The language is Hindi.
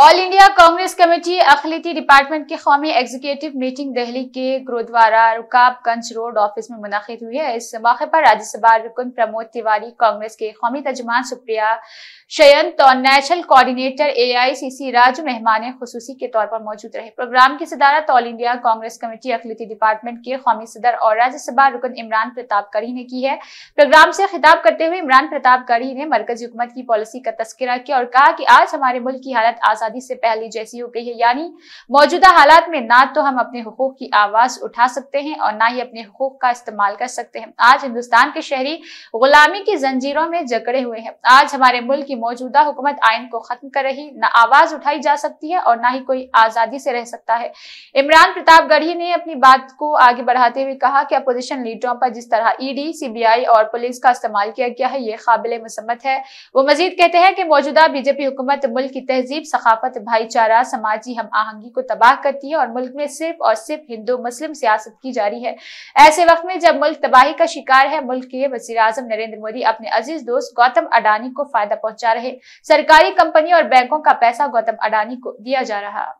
ऑल इंडिया कांग्रेस कमेटी अखिलती डिपार्टमेंट की कौमी एग्जीक्यूटिव मीटिंग दिल्ली के गुरुद्वारा रुकाबगंज रोड ऑफिस में मुनद हुई है इस मौके पर राज्यसभा रुकन प्रमोद तिवारी कांग्रेस के कौमी तर्जमान सुप्रिया शयंत और नेशनल कोऑर्डिनेटर एआईसीसी राजू मेहमान खसूसी के तौर पर मौजूद रहे प्रोग्राम की सदारत ऑल इंडिया कांग्रेस कमेटी अखिलती डिपार्टमेंट के कौमी सदर और राज्यसभा रुकन इमरान प्रताप करी ने की है प्रोग्राम से खिताब करते हुए इमरान प्रताप करी ने मरकजी हुकूमत की पॉलिसी का तस्करा किया और कहा कि आज हमारे मुल्क की हालत आजाद आज़ादी से पहले जैसी हो गई है यानी मौजूदा हालात में ना तो हम अपने हकूक की आवाज़ उठा सकते हैं और ना ही अपने हकूक का इस्तेमाल कर सकते हैं आज हिंदुस्तान के शहरी गुलामी की जंजीरों में जकड़े हुए हैं आज हमारे मुल्क की मौजूदा हुकूमत आयन को खत्म कर रही ना आवाज़ उठाई जा सकती है और ना ही कोई आज़ादी से रह सकता है इमरान प्रताप गढ़ी ने अपनी बात को आगे बढ़ाते हुए कहा कि अपोजिशन लीडरों पर जिस तरह ईडी सीबीआई और पुलिस का इस्तेमाल किया गया है ये काबिल मसम्मत है वो मजीद कहते हैं कि मौजूदा बीजेपी हुकूमत मुल्क की तहजीब सका खिलाफत भाईचारा समाजी हम आहंगी को तबाह करती है और मुल्क में सिर्फ और सिर्फ हिंदू मुस्लिम सियासत की जारी है ऐसे वक्त में जब मुल्क तबाही का शिकार है मुल्क के वजी अजम नरेंद्र मोदी अपने अजीज दोस्त गौतम अडानी को फायदा पहुंचा रहे सरकारी कंपनी और बैंकों का पैसा गौतम अडानी को दिया जा रहा